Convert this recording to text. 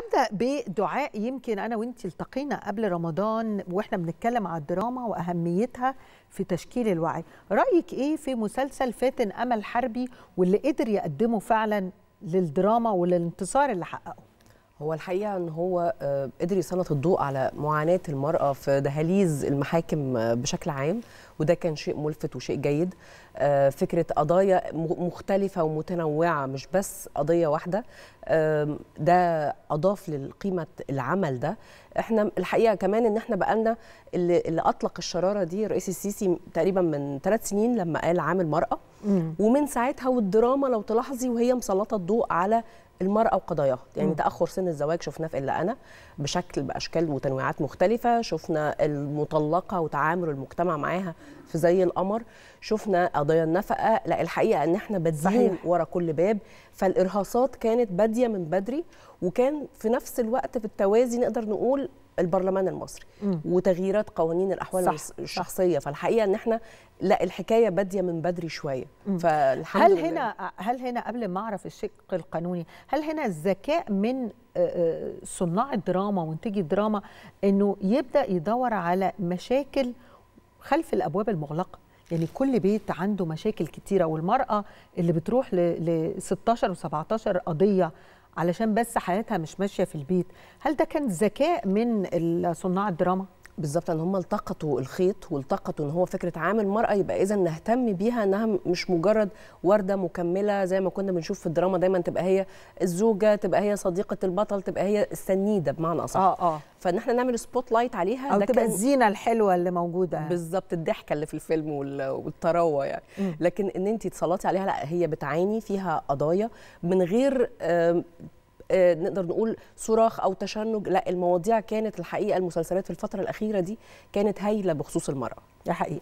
هبدا بدعاء يمكن انا وانت التقينا قبل رمضان واحنا بنتكلم على الدراما واهميتها في تشكيل الوعي رايك ايه في مسلسل فاتن امل حربي واللي قدر يقدمه فعلا للدراما وللانتصار اللي حققه هو الحقيقه ان هو آه، قدر يسلط الضوء على معاناه المراه في دهاليز المحاكم آه، بشكل عام وده كان شيء ملفت وشيء جيد آه، فكره قضايا مختلفه ومتنوعه مش بس قضيه واحده ده اضاف لقيمه العمل ده احنا الحقيقه كمان ان احنا بقالنا اللي, اللي اطلق الشراره دي الرئيس السيسي تقريبا من ثلاث سنين لما قال عام المراه ومن ساعتها والدراما لو تلاحظي وهي مسلطه الضوء على المراه وقضاياها يعني تاخر سن الزواج شفناه في الا انا بشكل باشكال وتنويعات مختلفه شفنا المطلقه وتعامل المجتمع معاها في زي القمر شفنا قضايا النفقه لا الحقيقه ان احنا بادئين ورا كل باب فالارهاصات كانت باديه من بدري وكان في نفس الوقت في التوازي نقدر نقول البرلمان المصري م. وتغييرات قوانين الاحوال صح. الشخصيه صح. فالحقيقه ان احنا لا الحكايه باديه من بدري شويه فالحمد هل لله. هنا هل هنا قبل ما اعرف الشق القانوني هل هنا الذكاء من آه، آه، صناع الدراما وانتجي الدراما انه يبدا يدور على مشاكل خلف الابواب المغلقه يعني كل بيت عنده مشاكل كتيره والمراه اللي بتروح ل 16 و17 قضيه علشان بس حياتها مش ماشيه في البيت هل ده كان ذكاء من صناع الدراما بالظبط ان هم التقطوا الخيط والتقطوا ان هو فكره عامل مراه يبقى اذا نهتم بيها انها مش مجرد ورده مكمله زي ما كنا بنشوف في الدراما دايما تبقى هي الزوجه تبقى هي صديقه البطل تبقى هي السنيده بمعنى اصح اه اه فان احنا نعمل سبوت لايت عليها او تبقى الزينه الحلوه اللي موجوده بالظبط الضحكه اللي في الفيلم والطراوه يعني م. لكن ان انت تسلطي عليها لا هي بتعاني فيها قضايا من غير آه، نقدر نقول صراخ او تشنج لا المواضيع كانت الحقيقه المسلسلات في الفتره الاخيره دي كانت هايله بخصوص المراه ده حقيقه